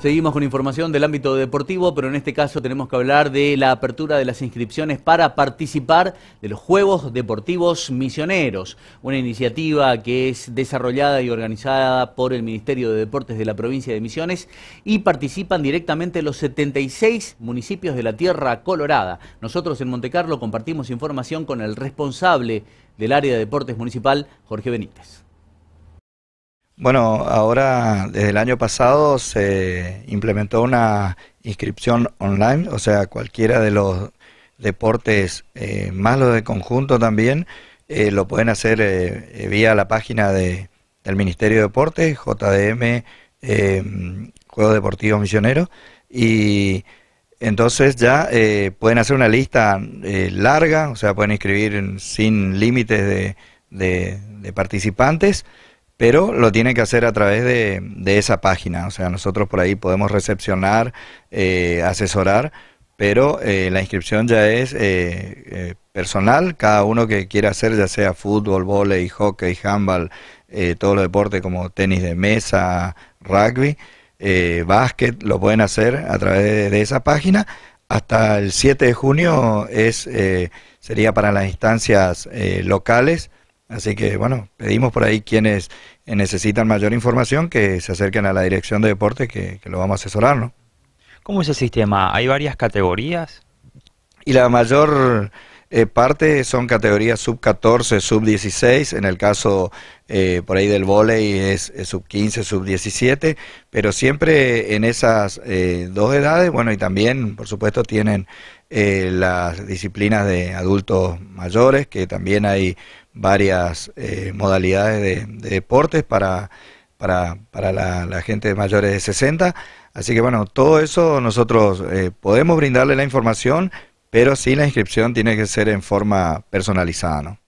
Seguimos con información del ámbito deportivo, pero en este caso tenemos que hablar de la apertura de las inscripciones para participar de los Juegos Deportivos Misioneros, una iniciativa que es desarrollada y organizada por el Ministerio de Deportes de la provincia de Misiones y participan directamente los 76 municipios de la Tierra Colorada. Nosotros en Montecarlo compartimos información con el responsable del área de deportes municipal, Jorge Benítez. Bueno, ahora desde el año pasado se implementó una inscripción online, o sea, cualquiera de los deportes, eh, más los de conjunto también, eh, lo pueden hacer eh, vía la página de, del Ministerio de Deportes, JDM, Juegos Deportivos Misioneros, y entonces ya pueden hacer una lista larga, o sea, pueden inscribir sin límites de, de participantes pero lo tiene que hacer a través de, esa página. O sea, nosotros por ahí podemos recepcionar, eh, asesorar, pero eh, la inscripción ya es eh, personal. Cada uno que quiera hacer, ya sea fútbol, volei, hockey, handball, todos los deportes como tenis de mesa, rugby, básquet, lo pueden hacer a través de, esa página. Hasta el 7 de junio es, sería para las instancias locales Así que bueno, pedimos por ahí quienes eh, necesitan mayor información que se acerquen a la dirección de deporte que, que lo vamos a asesorar, ¿no? ¿Cómo es el sistema? ¿Hay varias categorías? Y la mayor eh, parte son categorías sub 14, sub 16, en el caso eh, por ahí del volei es, sub 15, sub 17, pero siempre en esas eh, dos edades, bueno, y también por supuesto tienen las disciplinas de adultos mayores, que también hay varias modalidades de, deportes para, para, para la, gente mayores de 60. Así que bueno, todo eso nosotros podemos brindarle la información, pero sí la inscripción tiene que ser en forma personalizada, ¿no?